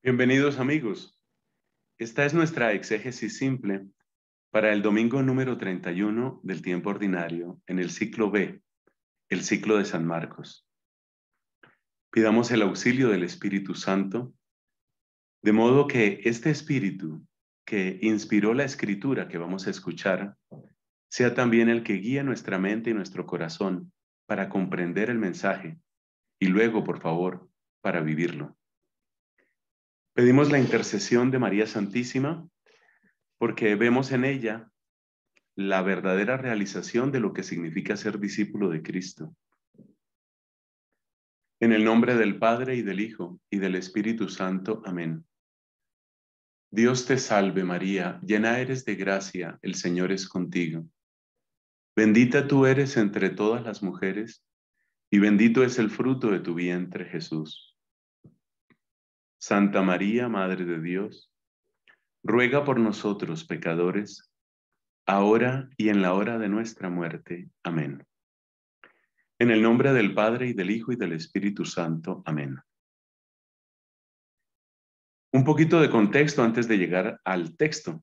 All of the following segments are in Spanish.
Bienvenidos amigos. Esta es nuestra exégesis simple para el domingo número 31 del tiempo ordinario en el ciclo B, el ciclo de San Marcos. Pidamos el auxilio del Espíritu Santo, de modo que este Espíritu que inspiró la escritura que vamos a escuchar, sea también el que guíe nuestra mente y nuestro corazón para comprender el mensaje y luego, por favor, para vivirlo. Pedimos la intercesión de María Santísima porque vemos en ella la verdadera realización de lo que significa ser discípulo de Cristo. En el nombre del Padre y del Hijo y del Espíritu Santo. Amén. Dios te salve María, llena eres de gracia, el Señor es contigo. Bendita tú eres entre todas las mujeres, y bendito es el fruto de tu vientre Jesús. Santa María, Madre de Dios, ruega por nosotros pecadores, ahora y en la hora de nuestra muerte. Amén. En el nombre del Padre y del Hijo y del Espíritu Santo. Amén. Un poquito de contexto antes de llegar al texto.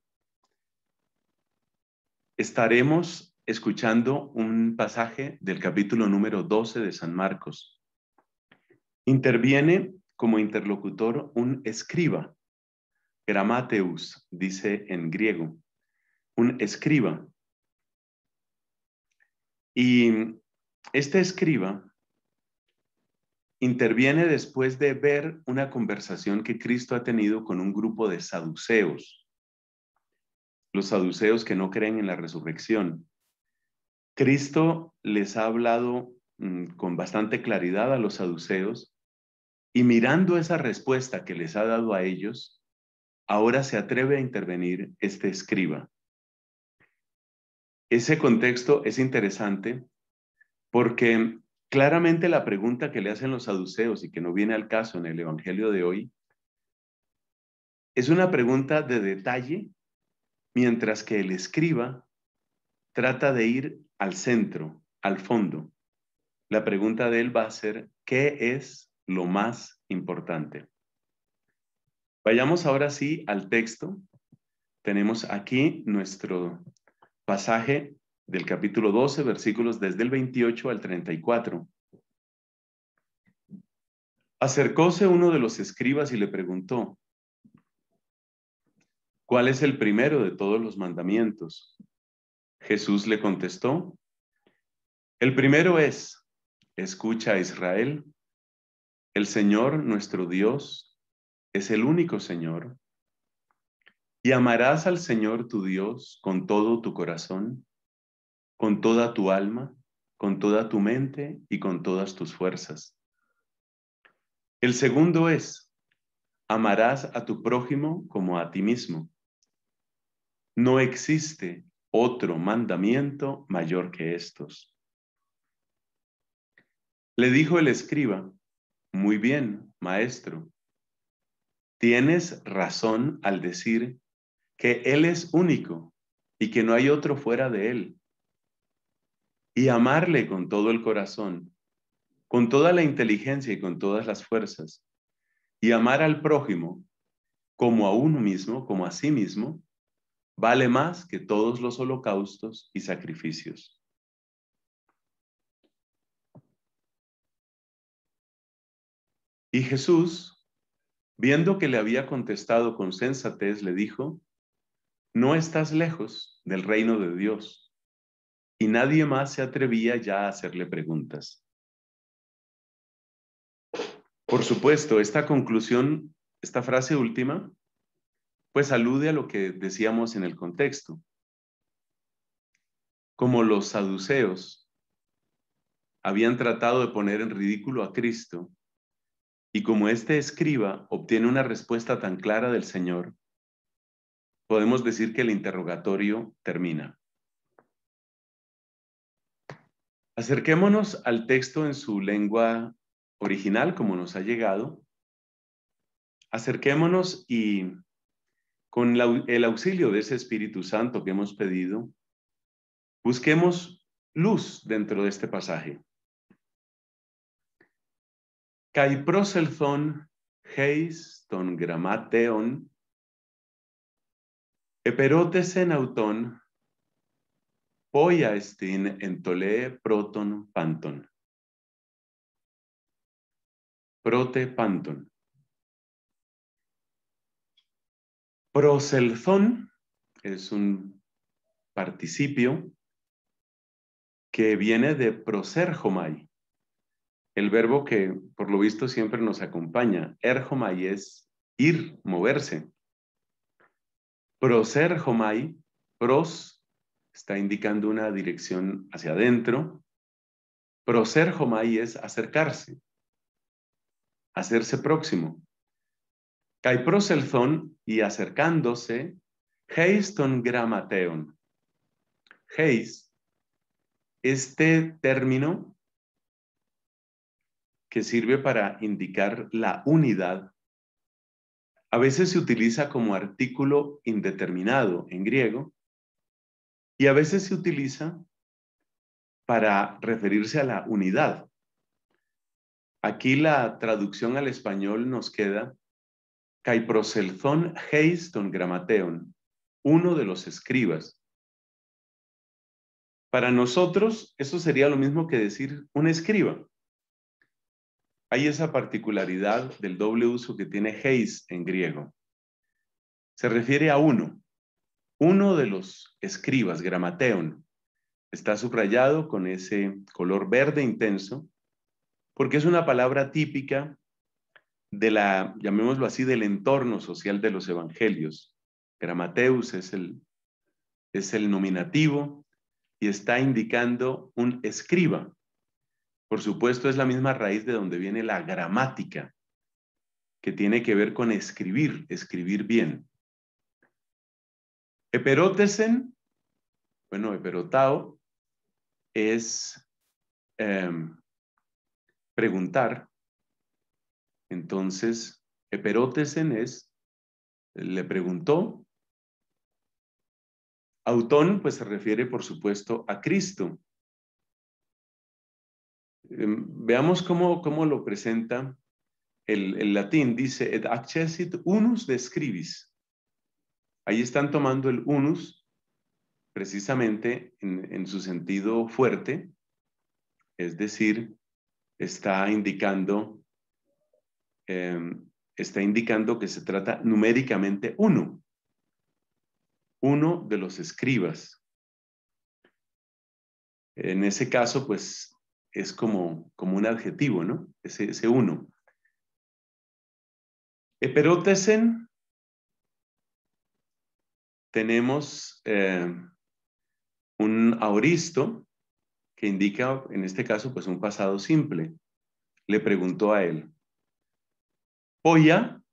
Estaremos escuchando un pasaje del capítulo número 12 de San Marcos. Interviene como interlocutor un escriba. Gramateus, dice en griego, un escriba. Y este escriba interviene después de ver una conversación que Cristo ha tenido con un grupo de saduceos, los saduceos que no creen en la resurrección. Cristo les ha hablado mm, con bastante claridad a los saduceos y mirando esa respuesta que les ha dado a ellos, ahora se atreve a intervenir este escriba. Ese contexto es interesante porque claramente la pregunta que le hacen los saduceos y que no viene al caso en el Evangelio de hoy es una pregunta de detalle, mientras que el escriba trata de ir al centro, al fondo. La pregunta de él va a ser, ¿qué es lo más importante. Vayamos ahora sí al texto. Tenemos aquí nuestro pasaje del capítulo 12, versículos desde el 28 al 34. Acercóse uno de los escribas y le preguntó, ¿cuál es el primero de todos los mandamientos? Jesús le contestó, el primero es, escucha a Israel, el Señor nuestro Dios es el único Señor. Y amarás al Señor tu Dios con todo tu corazón, con toda tu alma, con toda tu mente y con todas tus fuerzas. El segundo es, amarás a tu prójimo como a ti mismo. No existe otro mandamiento mayor que estos. Le dijo el escriba, muy bien, maestro. Tienes razón al decir que Él es único y que no hay otro fuera de Él. Y amarle con todo el corazón, con toda la inteligencia y con todas las fuerzas. Y amar al prójimo como a uno mismo, como a sí mismo, vale más que todos los holocaustos y sacrificios. Y Jesús, viendo que le había contestado con sensatez, le dijo, no estás lejos del reino de Dios. Y nadie más se atrevía ya a hacerle preguntas. Por supuesto, esta conclusión, esta frase última, pues alude a lo que decíamos en el contexto. Como los saduceos habían tratado de poner en ridículo a Cristo y como este escriba obtiene una respuesta tan clara del Señor, podemos decir que el interrogatorio termina. Acerquémonos al texto en su lengua original, como nos ha llegado. Acerquémonos y con el auxilio de ese Espíritu Santo que hemos pedido, busquemos luz dentro de este pasaje. Kai proselthon heis ton gramateon, eperotesen en auton, poia estin en tole proton panton. Prote panton. Proselzón es un participio que viene de proserjomai, el verbo que por lo visto siempre nos acompaña, erjomai, es ir, moverse. Proserjomai, pros, está indicando una dirección hacia adentro. Proserjomai es acercarse, hacerse próximo. Caiproselzón y acercándose, heiston gramateon. Heis, este término que sirve para indicar la unidad, a veces se utiliza como artículo indeterminado en griego y a veces se utiliza para referirse a la unidad. Aquí la traducción al español nos queda Caiproselzón Heiston Gramateon, uno de los escribas. Para nosotros, eso sería lo mismo que decir un escriba hay esa particularidad del doble uso que tiene heis en griego. Se refiere a uno. Uno de los escribas, gramateon, está subrayado con ese color verde intenso, porque es una palabra típica de la, llamémoslo así, del entorno social de los evangelios. Gramateus es el, es el nominativo y está indicando un escriba, por supuesto, es la misma raíz de donde viene la gramática, que tiene que ver con escribir, escribir bien. Eperótesen, bueno, eperotao, es em, preguntar. Entonces, eperótesen es, le preguntó. Autón, pues se refiere, por supuesto, a Cristo. Em, veamos cómo, lo presenta el, latín. Dice, et accesit unus scribis Ahí están tomando el unus precisamente en, su sentido fuerte, es decir, está indicando, em, está indicando que se trata numéricamente uno, uno de los escribas. En ese caso, pues es como, como un adjetivo, ¿no? Ese, uno. Eperótesen, tenemos eh, un auristo que indica, en este caso, pues un pasado simple. Le preguntó a él, polla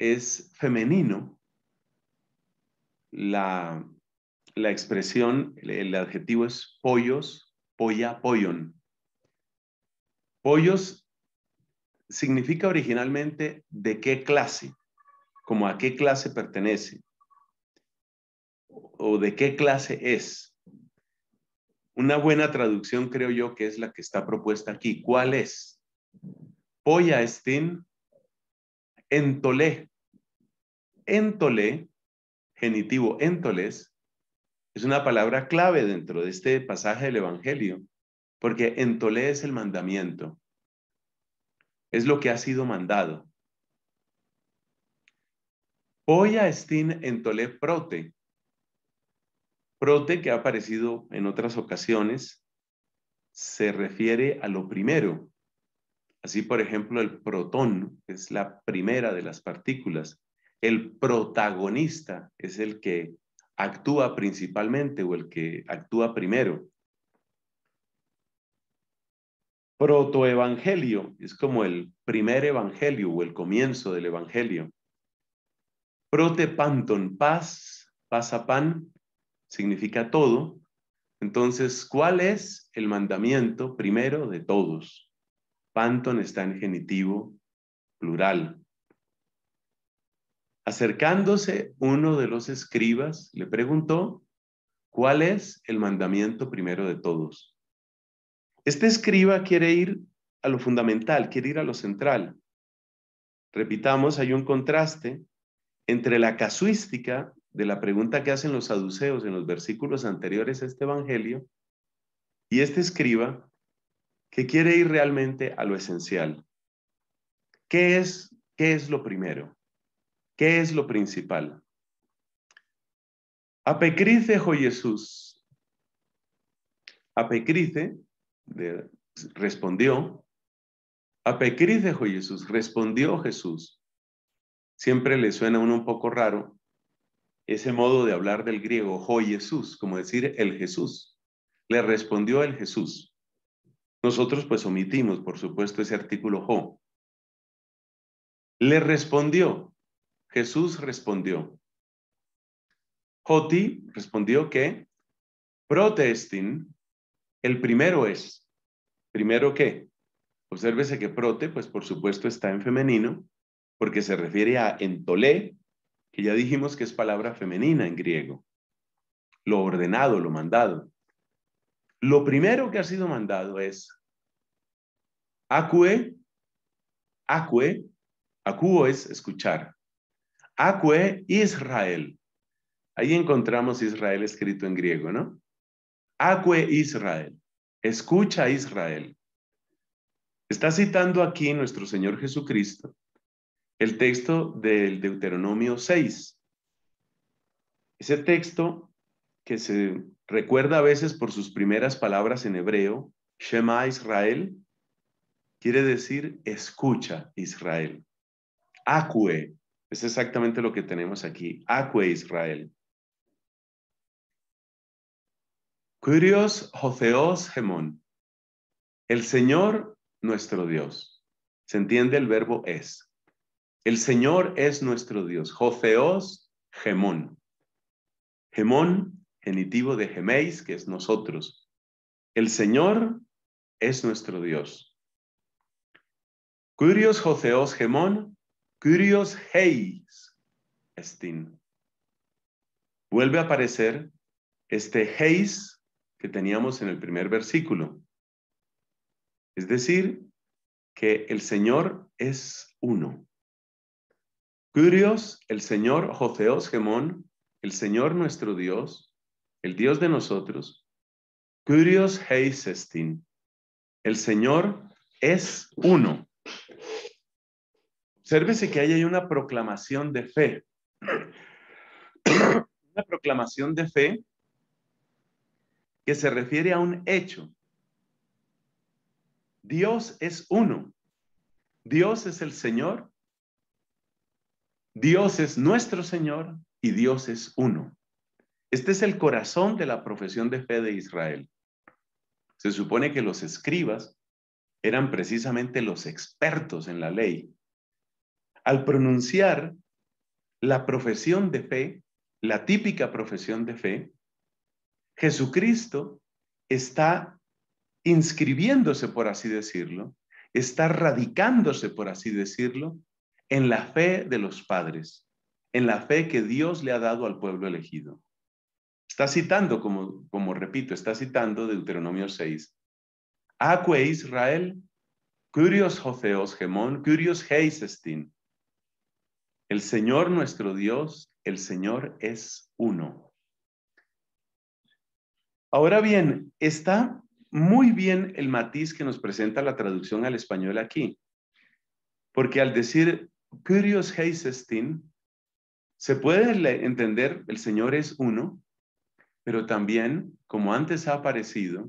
es femenino. La, expresión, el adjetivo es pollos polla, pollon. Pollos significa originalmente de qué clase, como a qué clase pertenece o de qué clase es. Una buena traducción creo yo que es la que está propuesta aquí. ¿Cuál es? Polla estin entolé. Entolé, genitivo entoles, es una palabra clave dentro de este pasaje del Evangelio, porque entolé es el mandamiento, es lo que ha sido mandado. Poya estin entolé prote, prote que ha aparecido en otras ocasiones, se refiere a lo primero. Así, por ejemplo, el protón es la primera de las partículas. El protagonista es el que actúa principalmente o el que actúa primero. Protoevangelio es como el primer evangelio o el comienzo del evangelio. Protepanton, paz, pasapan, significa todo. Entonces, ¿cuál es el mandamiento primero de todos? Panton está en genitivo plural. Acercándose uno de los escribas, le preguntó, ¿cuál es el mandamiento primero de todos? Este escriba quiere ir a lo fundamental, quiere ir a lo central. Repitamos, hay un contraste entre la casuística de la pregunta que hacen los saduceos en los versículos anteriores a este Evangelio y este escriba que quiere ir realmente a lo esencial. ¿Qué es, qué es lo primero? ¿Qué es lo principal? Apecrice Jesús. Apecrice respondió. Apecrice Jesús. Respondió Jesús. Siempre le suena a uno un poco raro ese modo de hablar del griego, jo Jesús, como decir el Jesús. Le respondió el Jesús. Nosotros pues omitimos, por supuesto, ese artículo jo. Le respondió, Jesús respondió. Joti respondió que protestin, el primero es. ¿Primero que Obsérvese que prote, pues por supuesto está en femenino, porque se refiere a entolé, que ya dijimos que es palabra femenina en griego. Lo ordenado, lo mandado. Lo primero que ha sido mandado es acue, acue, acuo es escuchar. Acue Israel. Ahí encontramos Israel escrito en griego, ¿no? Acue Israel. Escucha Israel. Está citando aquí nuestro Señor Jesucristo el texto del Deuteronomio 6. Ese texto que se recuerda a veces por sus primeras palabras en hebreo, Shema Israel, quiere decir escucha Israel. Acue es exactamente lo que tenemos aquí. Acue Israel. Curios Joseos Gemón. El Señor nuestro Dios. Se entiende el verbo es. El Señor es nuestro Dios. Joseos Gemón. Gemón, genitivo de geméis, que es nosotros. El Señor es nuestro Dios. Curios Joseos Gemón, Curios heis estin. Vuelve a aparecer este heis que teníamos en el primer versículo. Es decir, que el Señor es uno. Curios el Señor Joseos Gemón, el Señor nuestro Dios, el Dios de nosotros. Curios heis estin. El Señor es uno. Obsérvese que ahí hay una proclamación de fe. una proclamación de fe que se refiere a un hecho. Dios es uno. Dios es el Señor. Dios es nuestro Señor y Dios es uno. Este es el corazón de la profesión de fe de Israel. Se supone que los escribas eran precisamente los expertos en la ley, al pronunciar la profesión de fe, la típica profesión de fe, Jesucristo está inscribiéndose, por así decirlo, está radicándose, por así decirlo, en la fe de los padres, en la fe que Dios le ha dado al pueblo elegido. Está citando, como, repito, está citando Deuteronomio 6. Aque Israel, curios Joseos Gemón, curios Heisestin, el Señor nuestro Dios, el Señor es uno. Ahora bien, está muy bien el matiz que nos presenta la traducción al español aquí, porque al decir Curios Heisestin, se puede entender el Señor es uno, pero también, como antes ha aparecido,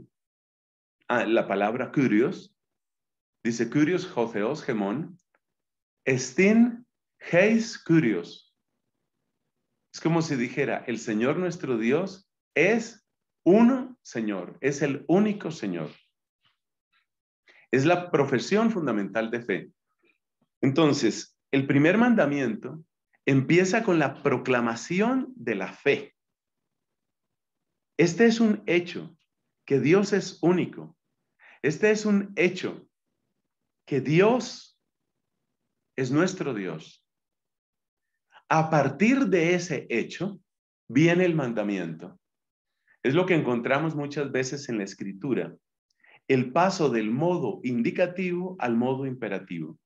ah, la palabra curios, dice curios Joseos gemón, estin Heis curios, Es como si dijera, el Señor nuestro Dios es uno Señor, es el único Señor. Es la profesión fundamental de fe. Entonces, el primer mandamiento empieza con la proclamación de la fe. Este es un hecho, que Dios es único. Este es un hecho, que Dios es nuestro Dios a partir de ese hecho viene el mandamiento. Es lo que encontramos muchas veces en la escritura, el paso del modo indicativo al modo imperativo.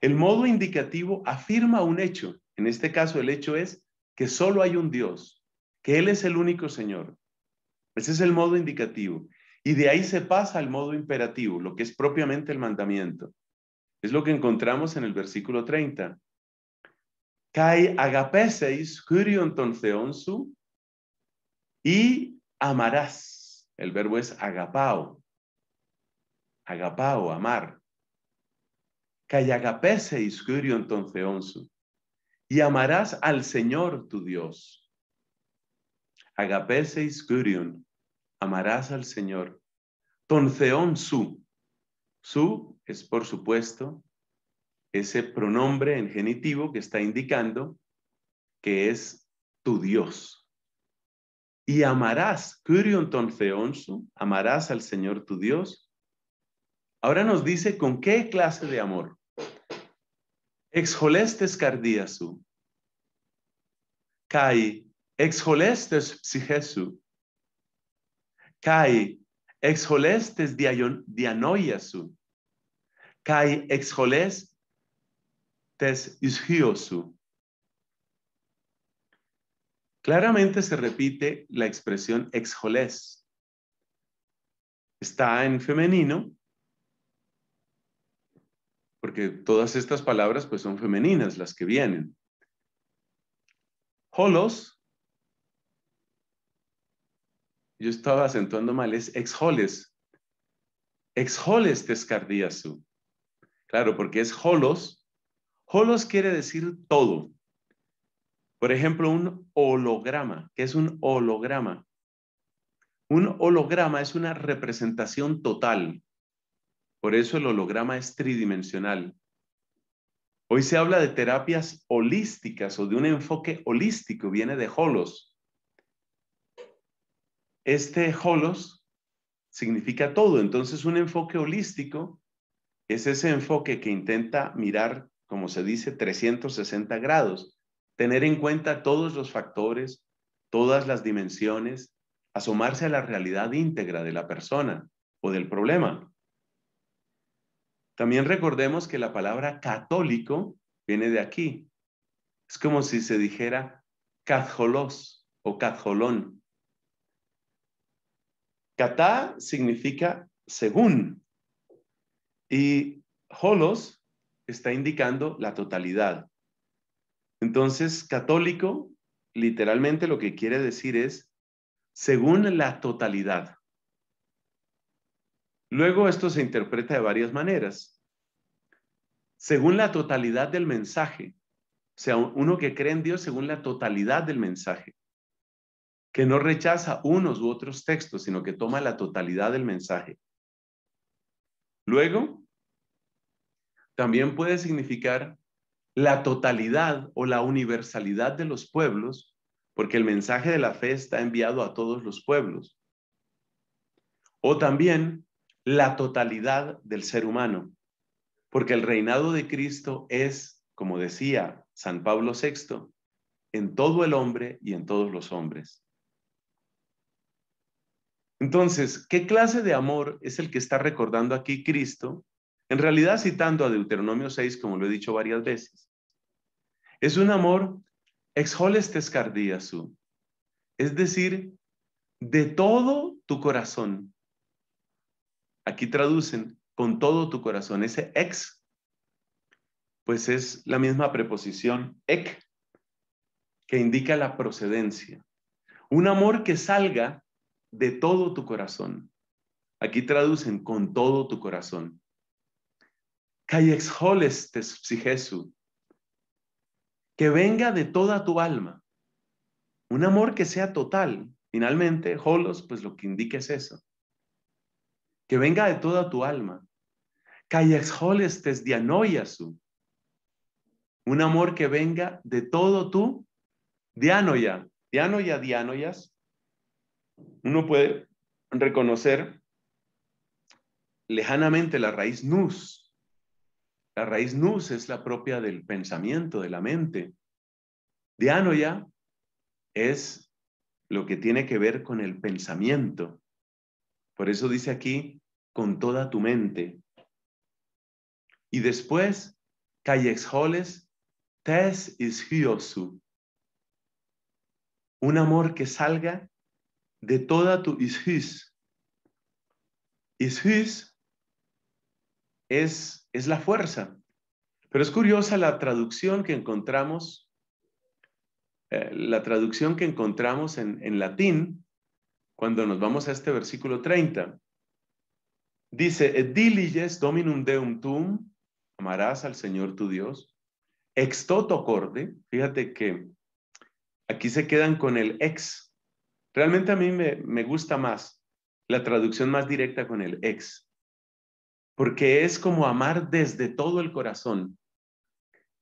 El modo indicativo afirma un hecho, en este caso el hecho es que solo hay un Dios, que Él es el único Señor. Ese es el modo indicativo. Y de ahí se pasa al modo imperativo, lo que es propiamente el mandamiento. Es lo que encontramos en el versículo 30. Kai agapeseis theon y amarás. El verbo es agapao. Agapao, amar. Kai agapeseis tonceonsu su y amarás al Señor tu Dios. Agapeseis curion. amarás al Señor. Tonceón su. Su es, por supuesto, ese pronombre en genitivo que está indicando que es tu Dios. Y amarás, curionton feonsu amarás al Señor tu Dios. Ahora nos dice con qué clase de amor. Exholestes cardiasu, kai exholestes psichesu, kai exholestes dianoiasu, kai exholestes tes ishiosu. Claramente se repite la expresión exjoles. Está en femenino, porque todas estas palabras pues son femeninas las que vienen. Holos, yo estaba acentuando mal, es exholes. Exholes tescardíasu. Claro, porque es holos, Holos quiere decir todo. Por ejemplo, un holograma. ¿Qué es un holograma? Un holograma es una representación total. Por eso el holograma es tridimensional. Hoy se habla de terapias holísticas o de un enfoque holístico, viene de holos. Este holos significa todo, entonces un enfoque holístico es ese enfoque que intenta mirar como se dice, 360 grados, tener en cuenta todos los factores, todas las dimensiones, asomarse a la realidad íntegra de la persona o del problema. También recordemos que la palabra católico viene de aquí. Es como si se dijera catjolos o catjolón. Catá significa según y holos está indicando la totalidad. Entonces, católico literalmente lo que quiere decir es según la totalidad. Luego esto se interpreta de varias maneras. Según la totalidad del mensaje, o sea, uno que cree en Dios según la totalidad del mensaje, que no rechaza unos u otros textos, sino que toma la totalidad del mensaje. Luego, también puede significar la totalidad o la universalidad de los pueblos, porque el mensaje de la fe está enviado a todos los pueblos. O también la totalidad del ser humano, porque el reinado de Cristo es, como decía San Pablo VI, en todo el hombre y en todos los hombres. Entonces, ¿qué clase de amor es el que está recordando aquí Cristo en realidad, citando a Deuteronomio 6, como lo he dicho varias veces, es un amor holestes su es decir, de todo tu corazón. Aquí traducen con todo tu corazón. Ese ex, pues es la misma preposición ek, que indica la procedencia. Un amor que salga de todo tu corazón. Aquí traducen con todo tu corazón. Kai Que venga de toda tu alma. Un amor que sea total. Finalmente, holos, pues lo que indica es eso. Que venga de toda tu alma. Kai exholestes Un amor que venga de todo tu dianoia. Dianoya, dianoyas. Uno puede reconocer lejanamente la raíz nus, la raíz nus es la propia del pensamiento, de la mente. Dianoya es lo que tiene que ver con el pensamiento. Por eso dice aquí, con toda tu mente. Y después, callexholes, tes ishiosu. Un amor que salga de toda tu ishis. Ishis es es la fuerza. Pero es curiosa la traducción que encontramos, eh, la traducción que encontramos en, latín cuando nos vamos a este versículo 30. Dice, et diliges dominum deum tum, amarás al Señor tu Dios, ex toto corde, fíjate que aquí se quedan con el ex. Realmente a mí me, me gusta más la traducción más directa con el ex porque es como amar desde todo el corazón.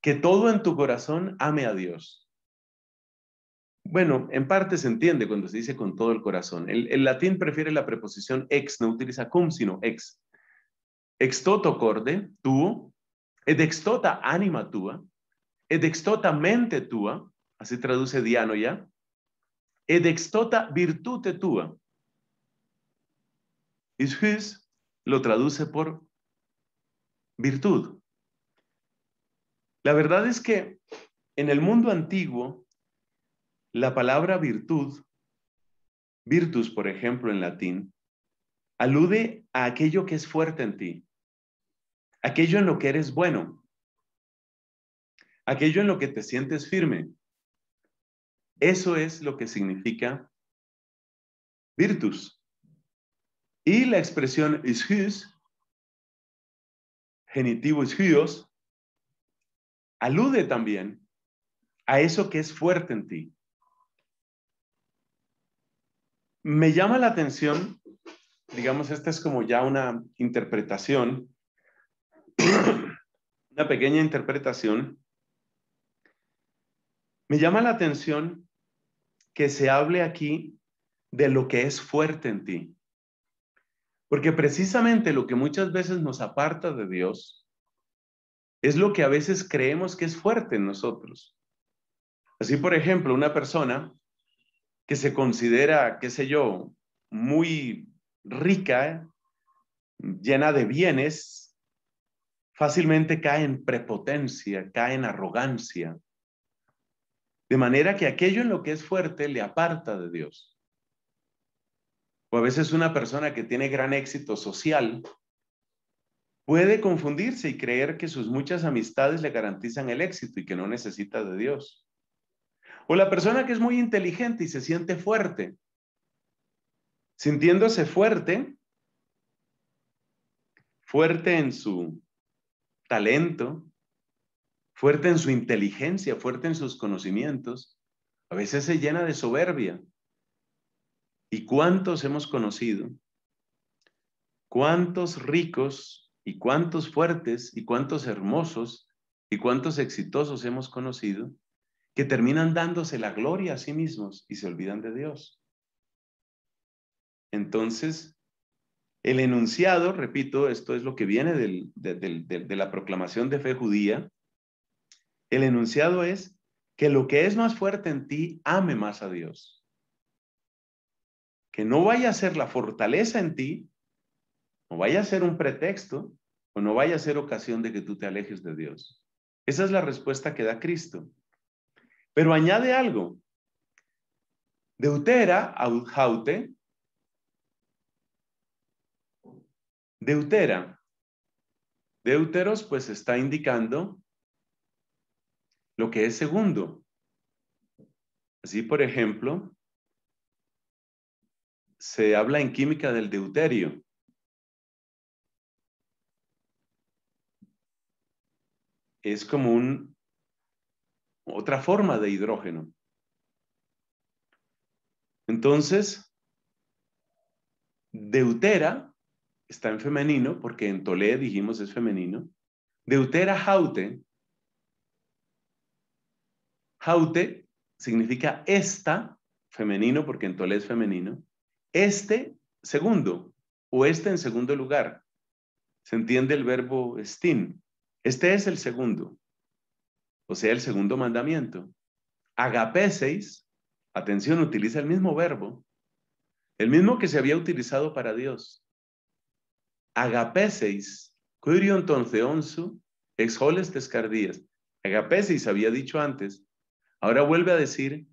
Que todo en tu corazón ame a Dios. Bueno, en parte se entiende cuando se dice con todo el corazón. El, latín prefiere la preposición ex, no utiliza cum, sino ex. Extoto corde, tuo, ed extota anima tua, ed extota mente tua, así traduce Diano ya, ed extota virtute tua. Is his lo traduce por virtud. La verdad es que en el mundo antiguo, la palabra virtud, virtus por ejemplo en latín, alude a aquello que es fuerte en ti, aquello en lo que eres bueno, aquello en lo que te sientes firme. Eso es lo que significa virtus. Y la expresión is his, genitivo is alude también a eso que es fuerte en ti. Me llama la atención, digamos, esta es como ya una interpretación, una pequeña interpretación. Me llama la atención que se hable aquí de lo que es fuerte en ti. Porque precisamente lo que muchas veces nos aparta de Dios es lo que a veces creemos que es fuerte en nosotros. Así, por ejemplo, una persona que se considera, qué sé yo, muy rica, llena de bienes, fácilmente cae en prepotencia, cae en arrogancia. De manera que aquello en lo que es fuerte le aparta de Dios o a veces una persona que tiene gran éxito social, puede confundirse y creer que sus muchas amistades le garantizan el éxito y que no necesita de Dios. O la persona que es muy inteligente y se siente fuerte, sintiéndose fuerte, fuerte en su talento, fuerte en su inteligencia, fuerte en sus conocimientos, a veces se llena de soberbia ¿Y cuántos hemos conocido? ¿Cuántos ricos y cuántos fuertes y cuántos hermosos y cuántos exitosos hemos conocido que terminan dándose la gloria a sí mismos y se olvidan de Dios? Entonces, el enunciado, repito, esto es lo que viene de la proclamación de fe judía, el enunciado es que lo que es más fuerte en ti ame más a Dios que no vaya a ser la fortaleza en ti, no vaya a ser un pretexto o no vaya a ser ocasión de que tú te alejes de Dios. Esa es la respuesta que da Cristo. Pero añade algo. Deutera, jaute. Deutera. Deuteros pues está indicando lo que es segundo. Así, por ejemplo, se habla en química del deuterio. Es como un, otra forma de hidrógeno. Entonces, deutera está en femenino, porque en Tolé dijimos es femenino. Deutera jaute. Jaute significa esta, femenino, porque en Tolé es femenino este segundo o este en segundo lugar. Se entiende el verbo stin. Este es el segundo, o sea, el segundo mandamiento. Agapeseis, atención, utiliza el mismo verbo, el mismo que se había utilizado para Dios. Agapeseis, 6, tonce Onsu, exholes tescardías. Agapeseis había dicho antes, ahora vuelve a decir,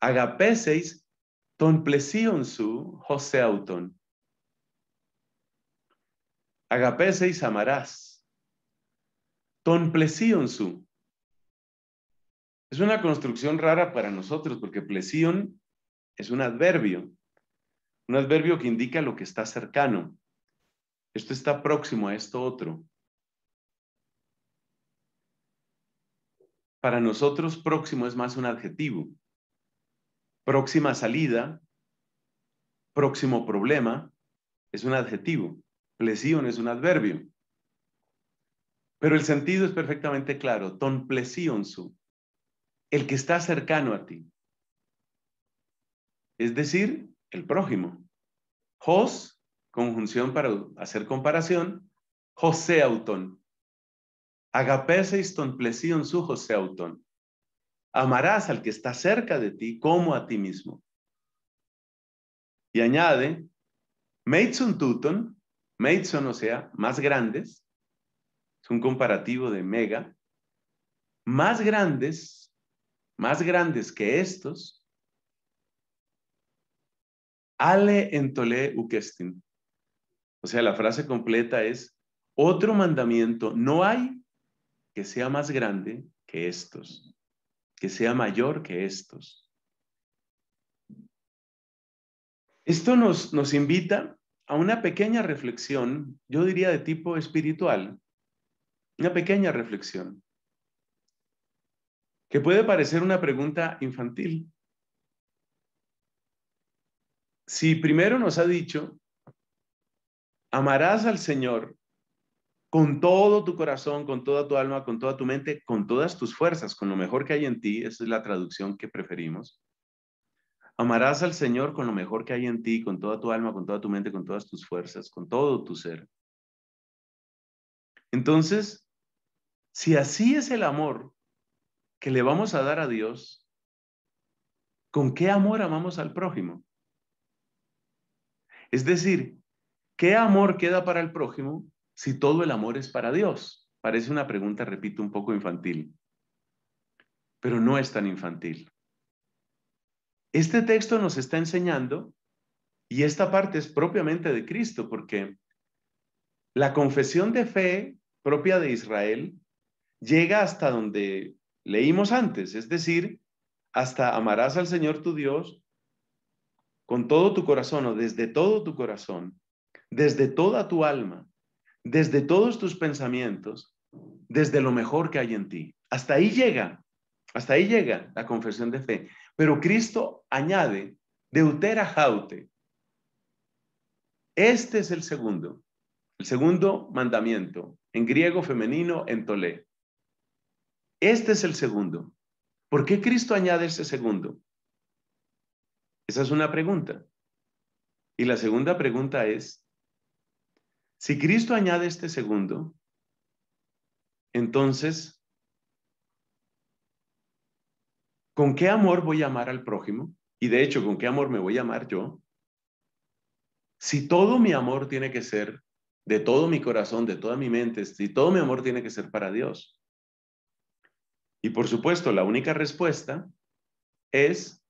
agapeseis. Ton su su, Autón. Agapese y Samarás. Ton plesión su. Es una construcción rara para nosotros porque plesión es un adverbio, un adverbio que indica lo que está cercano. Esto está próximo a esto otro. Para nosotros próximo es más un adjetivo. Próxima salida, próximo problema, es un adjetivo. Plesión es un adverbio. Pero el sentido es perfectamente claro. Ton su. el que está cercano a ti. Es decir, el prójimo. Jos, conjunción para hacer comparación, José Agapeseis ton su su, Autón. Amarás al que está cerca de ti como a ti mismo. Y añade, Meitson Tuton, Meitson, o sea, más grandes, es un comparativo de mega, más grandes, más grandes que estos, ale entole ukestin. O sea, la frase completa es, otro mandamiento no hay que sea más grande que estos que sea mayor que estos. Esto nos, nos invita a una pequeña reflexión, yo diría de tipo espiritual, una pequeña reflexión, que puede parecer una pregunta infantil. Si primero nos ha dicho, amarás al Señor con todo tu corazón, con toda tu alma, con toda tu mente, con todas tus fuerzas, con lo mejor que hay en ti, esa es la traducción que preferimos. Amarás al Señor con lo mejor que hay en ti, con toda tu alma, con toda tu mente, con todas tus fuerzas, con todo tu ser. Entonces, si así es el amor que le vamos a dar a Dios, ¿con qué amor amamos al prójimo? Es decir, ¿qué amor queda para el prójimo si todo el amor es para Dios? Parece una pregunta, repito, un poco infantil, pero no es tan infantil. Este texto nos está enseñando, y esta parte es propiamente de Cristo, porque la confesión de fe propia de Israel llega hasta donde leímos antes, es decir, hasta amarás al Señor tu Dios con todo tu corazón o desde todo tu corazón, desde toda tu alma, desde todos tus pensamientos, desde lo mejor que hay en ti. Hasta ahí llega, hasta ahí llega la confesión de fe. Pero Cristo añade, deutera jaute. Este es el segundo, el segundo mandamiento, en griego femenino, en tolé. Este es el segundo. ¿Por qué Cristo añade ese segundo? Esa es una pregunta. Y la segunda pregunta es, si Cristo añade este segundo, entonces, ¿con qué amor voy a amar al prójimo? Y de hecho, ¿con qué amor me voy a amar yo? Si todo mi amor tiene que ser de todo mi corazón, de toda mi mente, si todo mi amor tiene que ser para Dios. Y por supuesto, la única respuesta es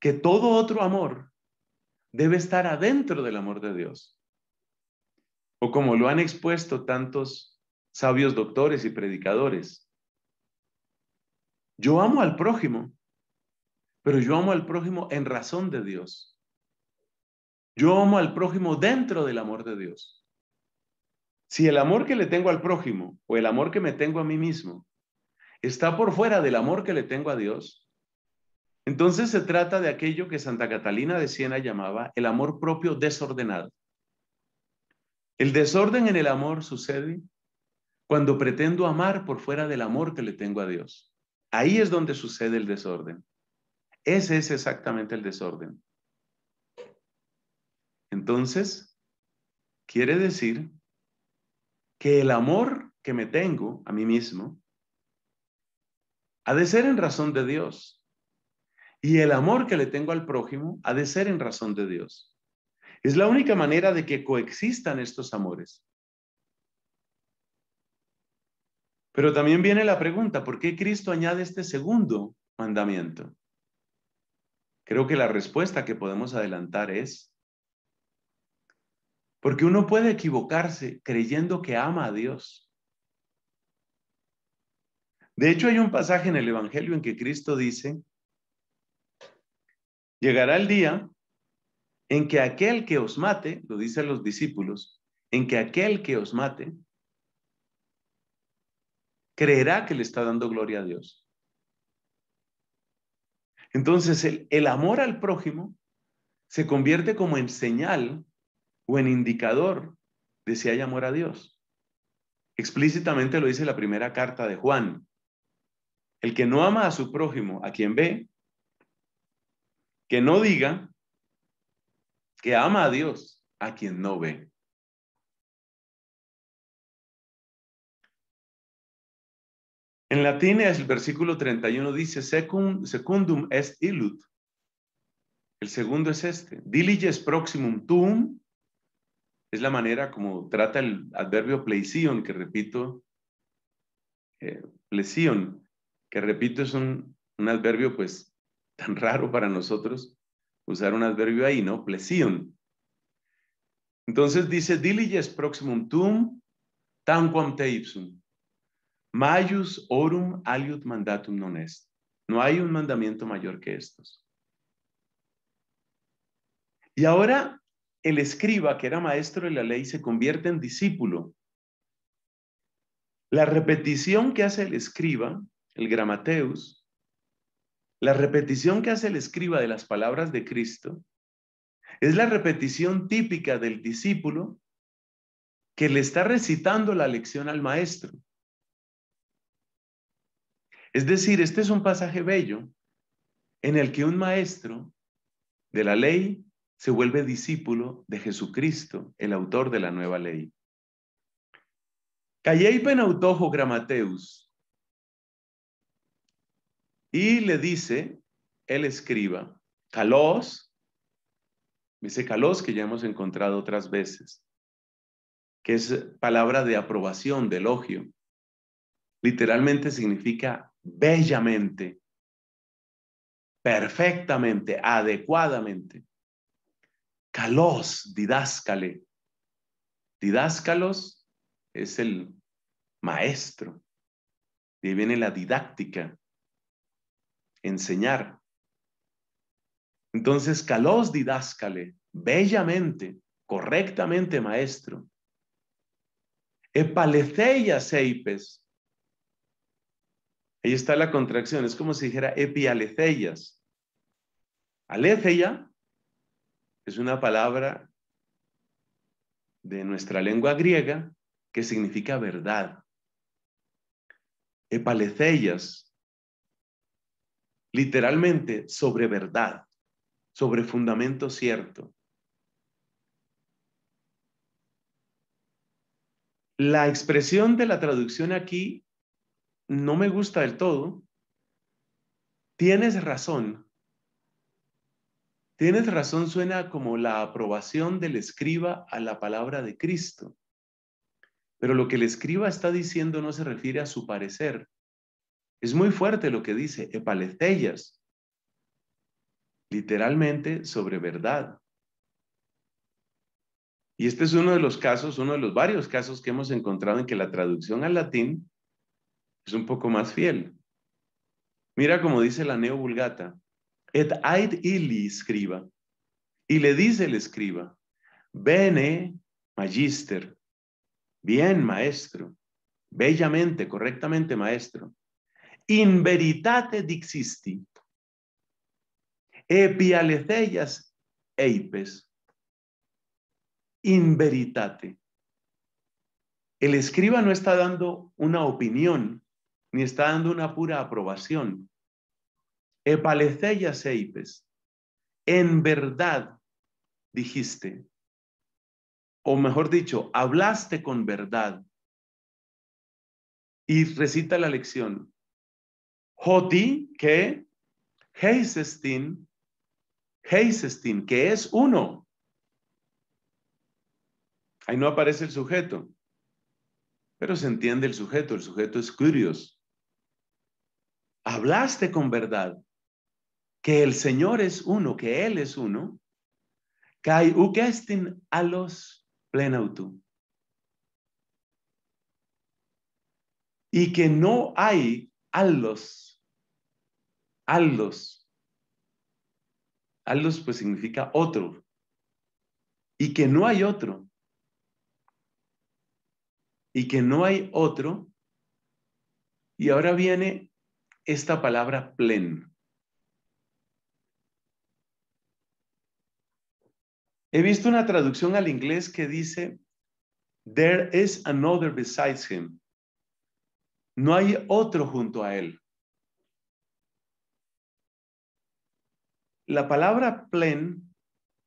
que todo otro amor debe estar adentro del amor de Dios o como lo han expuesto tantos sabios doctores y predicadores. Yo amo al prójimo, pero yo amo al prójimo en razón de Dios. Yo amo al prójimo dentro del amor de Dios. Si el amor que le tengo al prójimo o el amor que me tengo a mí mismo está por fuera del amor que le tengo a Dios, entonces se trata de aquello que Santa Catalina de Siena llamaba el amor propio desordenado. El desorden en el amor sucede cuando pretendo amar por fuera del amor que le tengo a Dios. Ahí es donde sucede el desorden. Ese es exactamente el desorden. Entonces, quiere decir que el amor que me tengo a mí mismo ha de ser en razón de Dios. Y el amor que le tengo al prójimo ha de ser en razón de Dios. Es la única manera de que coexistan estos amores. Pero también viene la pregunta, ¿por qué Cristo añade este segundo mandamiento? Creo que la respuesta que podemos adelantar es, porque uno puede equivocarse creyendo que ama a Dios. De hecho, hay un pasaje en el Evangelio en que Cristo dice, llegará el día en que aquel que os mate, lo dicen los discípulos, en que aquel que os mate, creerá que le está dando gloria a Dios. Entonces, el, amor al prójimo se convierte como en señal o en indicador de si hay amor a Dios. Explícitamente lo dice la primera carta de Juan. El que no ama a su prójimo, a quien ve, que no diga, que ama a Dios a quien no ve. En latín es el versículo 31 dice, secundum, est illud. El segundo es este. Diliges proximum tuum. Es la manera como trata el adverbio pleision, que repito, eh, que repito es un, un adverbio pues tan raro para nosotros, usar un adverbio ahí, ¿no? Plesion. Entonces dice, diliges proximum tum, tanquam teipsum. Maius orum aliut mandatum non est. No hay un mandamiento mayor que estos. Y ahora el escriba, que era maestro de la ley, se convierte en discípulo. La repetición que hace el escriba, el gramateus, la repetición que hace el escriba de las palabras de Cristo es la repetición típica del discípulo que le está recitando la lección al maestro. Es decir, este es un pasaje bello en el que un maestro de la ley se vuelve discípulo de Jesucristo, el autor de la nueva ley. Calleipen autojo gramateus, y le dice el escriba, Calos, dice Calos que ya hemos encontrado otras veces, que es palabra de aprobación, de elogio. Literalmente significa bellamente, perfectamente, adecuadamente. Calos, didáscale. Didáscalos es el maestro. De ahí viene la didáctica, enseñar. Entonces, calos didáscale, bellamente, correctamente, maestro. Epaleceia eipes. Ahí está la contracción, es como si dijera epialeceias. Aleceia es una palabra de nuestra lengua griega que significa verdad. Epaleceias literalmente sobre verdad, sobre fundamento cierto. La expresión de la traducción aquí no me gusta del todo. Tienes razón. Tienes razón suena como la aprobación del escriba a la palabra de Cristo. Pero lo que el escriba está diciendo no se refiere a su parecer, es muy fuerte lo que dice epalestellas, literalmente sobre verdad. Y este es uno de los casos, uno de los varios casos que hemos encontrado en que la traducción al latín es un poco más fiel. Mira como dice la Neo Vulgata, et ait ili escriba. Y le dice el escriba, bene magister, bien maestro, bellamente, correctamente maestro in veritate dixisti, epi eipes, in veritate. El escriba no está dando una opinión, ni está dando una pura aprobación. Epaleceyas eipes, en verdad dijiste, o mejor dicho, hablaste con verdad. Y recita la lección, Joti, que Heisestin, Heisestin, que es uno. Ahí no aparece el sujeto, pero se entiende el sujeto. El sujeto es curioso. Hablaste con verdad que el Señor es uno, que Él es uno. Kai ukestin alos plenautu. Y que no hay alos Aldos. Aldos pues significa otro. Y que no hay otro. Y que no hay otro. Y ahora viene esta palabra plen. He visto una traducción al inglés que dice, There is another besides him. No hay otro junto a él. La palabra plen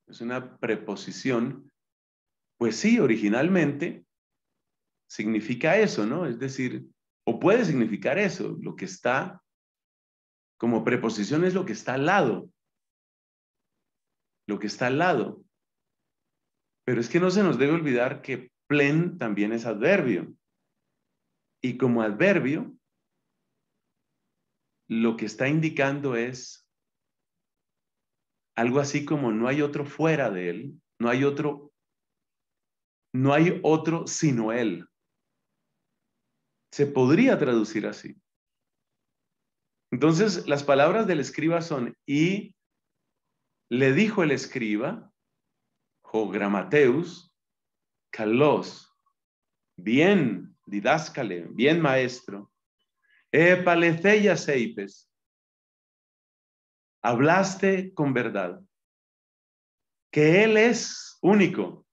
es una preposición, pues sí, originalmente significa eso, ¿no? Es decir, o puede significar eso, lo que está como preposición es lo que está al lado, lo que está al lado. Pero es que no se nos debe olvidar que plen también es adverbio. Y como adverbio, lo que está indicando es algo así como no hay otro fuera de él, no hay otro, no hay otro sino él. Se podría traducir así. Entonces, las palabras del escriba son, y le dijo el escriba, Jogramateus, Calos, bien, didáscale, bien maestro, palecella seipes, hablaste con verdad, que Él es único.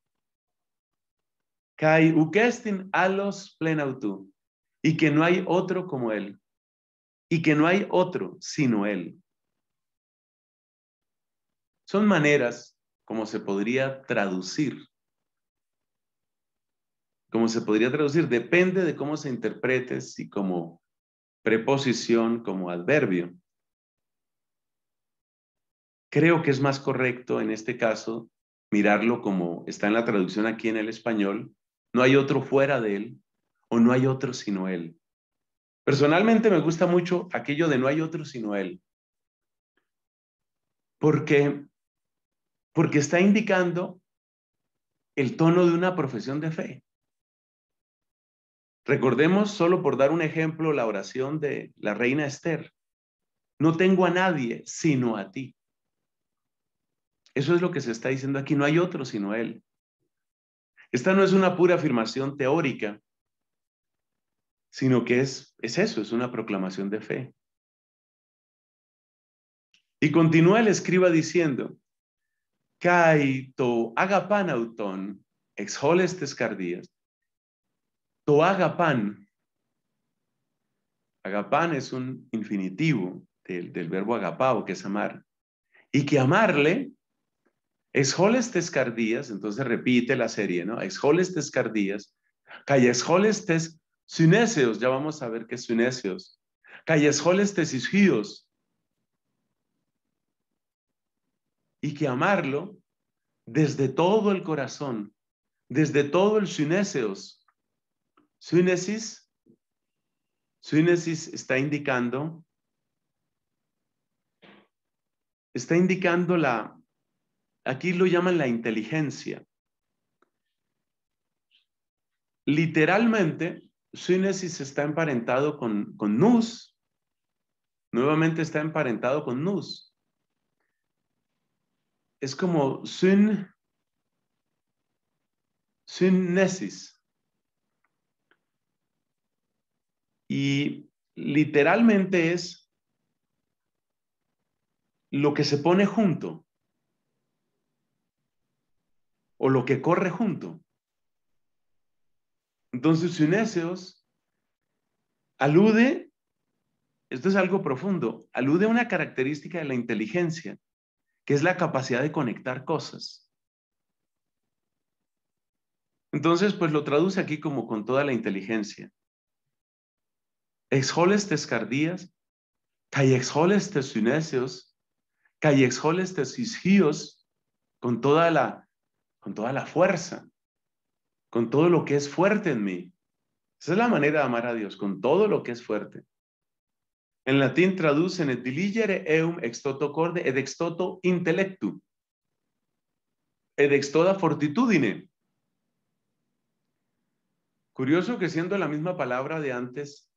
alos y que no hay otro como Él, y que no hay otro sino Él. Son maneras como se podría traducir. Como se podría traducir, depende de cómo se interprete, si como preposición, como adverbio. Creo que es más correcto en este caso mirarlo como está en la traducción aquí en el español, no hay otro fuera de él o no hay otro sino él. Personalmente me gusta mucho aquello de no hay otro sino él, porque, porque está indicando el tono de una profesión de fe. Recordemos, solo por dar un ejemplo, la oración de la reina Esther. No tengo a nadie sino a ti. Eso es lo que se está diciendo aquí. No hay otro sino Él. Esta no es una pura afirmación teórica, sino que es, eso, es una proclamación de fe. Y continúa el escriba diciendo, Kai to agapan autón. exholes tescardías. To agapan. Agapan es un infinitivo del, del verbo agapao, que es amar. Y que amarle Esjoles cardías, entonces repite la serie, ¿no? Esjoles tescardías, holes tes sinéseos, ya vamos a ver qué es holes tes tesisgios, y que amarlo desde todo el corazón, desde todo el sinéseos. Sunesis, sunesis está indicando, está indicando la, Aquí lo llaman la inteligencia. Literalmente, Synesis está emparentado con, Nus. Nuevamente está emparentado con Nus. Es como Syn, Synesis. Y literalmente es lo que se pone junto o lo que corre junto. Entonces, Sinesios alude, esto es algo profundo, alude a una característica de la inteligencia, que es la capacidad de conectar cosas. Entonces, pues lo traduce aquí como con toda la inteligencia. Exholes tescardías, callexholes tesuneseos, callexholes tesisgios, con toda la con toda la fuerza, con todo lo que es fuerte en mí. Esa es la manera de amar a Dios, con todo lo que es fuerte. En latín traducen et diligere eum extoto corde et extoto intellectu et extoda fortitudine. Curioso que siendo la misma palabra de antes,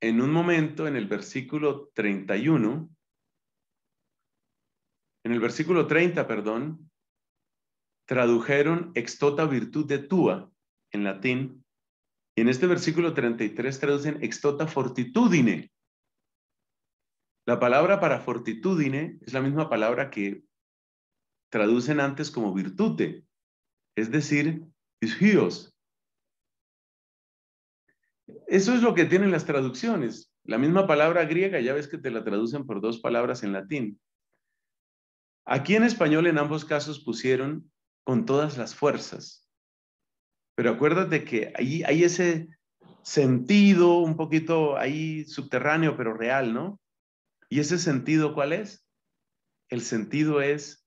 en un momento en el versículo 31, en el versículo 30, perdón, tradujeron extota virtud de tua en latín. Y en este versículo 33 traducen extota fortitudine. La palabra para fortitudine es la misma palabra que traducen antes como virtute, es decir, isgios. Eso es lo que tienen las traducciones. La misma palabra griega, ya ves que te la traducen por dos palabras en latín. Aquí en español en ambos casos pusieron con todas las fuerzas. Pero acuérdate que ahí hay ese sentido un poquito ahí subterráneo, pero real, ¿no? ¿Y ese sentido cuál es? El sentido es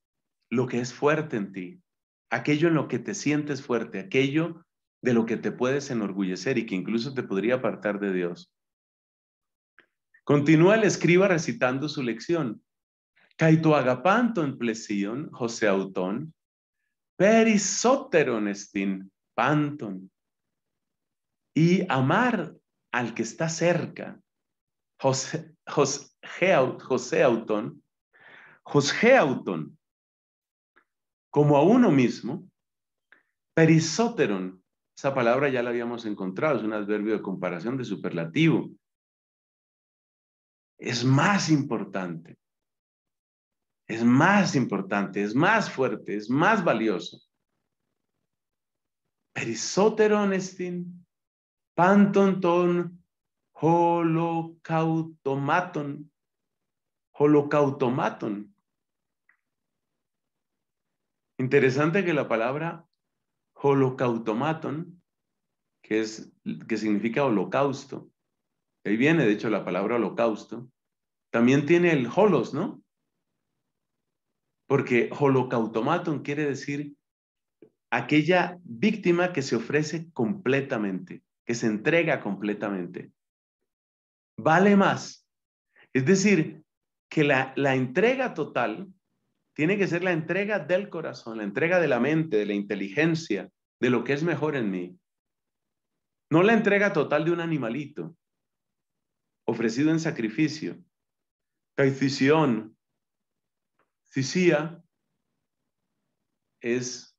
lo que es fuerte en ti, aquello en lo que te sientes fuerte, aquello de lo que te puedes enorgullecer y que incluso te podría apartar de Dios. Continúa el escriba recitando su lección. Caito agapanto en plesión, José Autón, perisóteron estin panton. Y amar al que está cerca. José, José, como a uno mismo, perisóteron, esa palabra ya la habíamos encontrado, es un adverbio de comparación de superlativo. Es más importante es más importante, es más fuerte, es más valioso. Perisótero honestín, pantonton, holocautomaton, holocautomaton. Interesante que la palabra holocautomaton, que, es, que significa holocausto, ahí viene de hecho la palabra holocausto, también tiene el holos, ¿no? porque holocautomaton quiere decir aquella víctima que se ofrece completamente, que se entrega completamente. Vale más. Es decir, que la, entrega total tiene que ser la entrega del corazón, la entrega de la mente, de la inteligencia, de lo que es mejor en mí. No la entrega total de un animalito ofrecido en sacrificio. sacrifición. Cisía es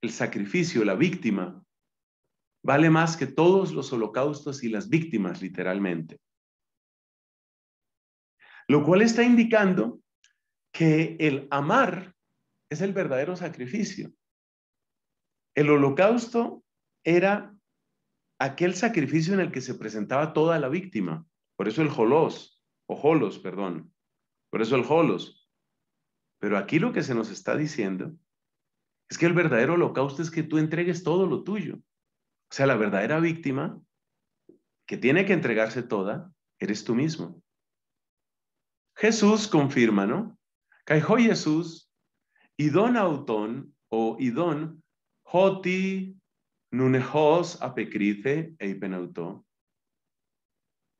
el sacrificio, la víctima. Vale más que todos los holocaustos y las víctimas, literalmente. Lo cual está indicando que el amar es el verdadero sacrificio. El holocausto era aquel sacrificio en el que se presentaba toda la víctima. Por eso el holos, o holos, perdón. Por eso el holos, pero aquí lo que se nos está diciendo es que el verdadero holocausto es que tú entregues todo lo tuyo. O sea, la verdadera víctima que tiene que entregarse toda, eres tú mismo. Jesús confirma, ¿no? cajó Jesús, idón autón o idón hoti nunejos e ipenautó.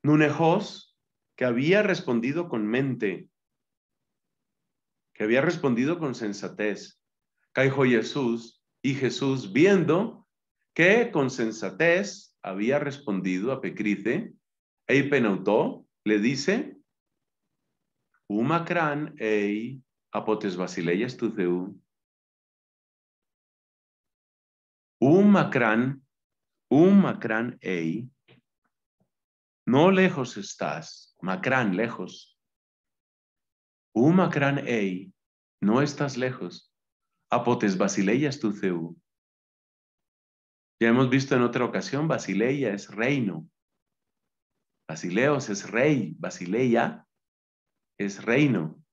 Nunejos, que había respondido con mente, que había respondido con sensatez. Caijo Jesús y Jesús viendo que con sensatez había respondido a pecrice E penautó, le dice, macrán ei apotes basileias tu macrán, un macrán ei, no lejos estás, macrán lejos, Umacran ei, no estás lejos. Apotes basileias tu ceu. Ya hemos visto en otra ocasión, Basileia es reino. Basileos es rey, Basileia es reino.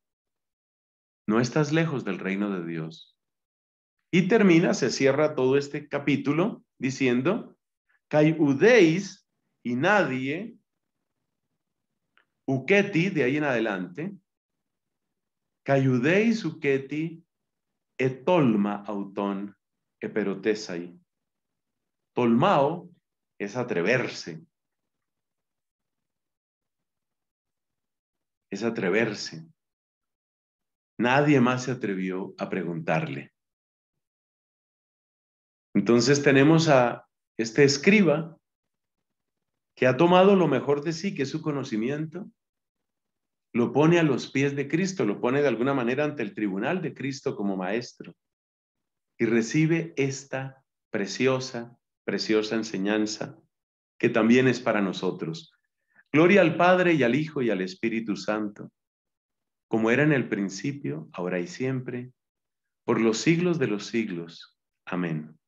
No estás lejos del reino de Dios. Y termina, se cierra todo este capítulo diciendo, udeis y nadie, Uqueti de ahí en adelante, Cayudei suketi etolma auton eperotesai. Tolmao es atreverse. Es atreverse. Nadie más se atrevió a preguntarle. Entonces tenemos a este escriba que ha tomado lo mejor de sí, que es su conocimiento, lo pone a los pies de Cristo, lo pone de alguna manera ante el tribunal de Cristo como maestro y recibe esta preciosa, preciosa enseñanza que también es para nosotros. Gloria al Padre y al Hijo y al Espíritu Santo, como era en el principio, ahora y siempre, por los siglos de los siglos. Amén.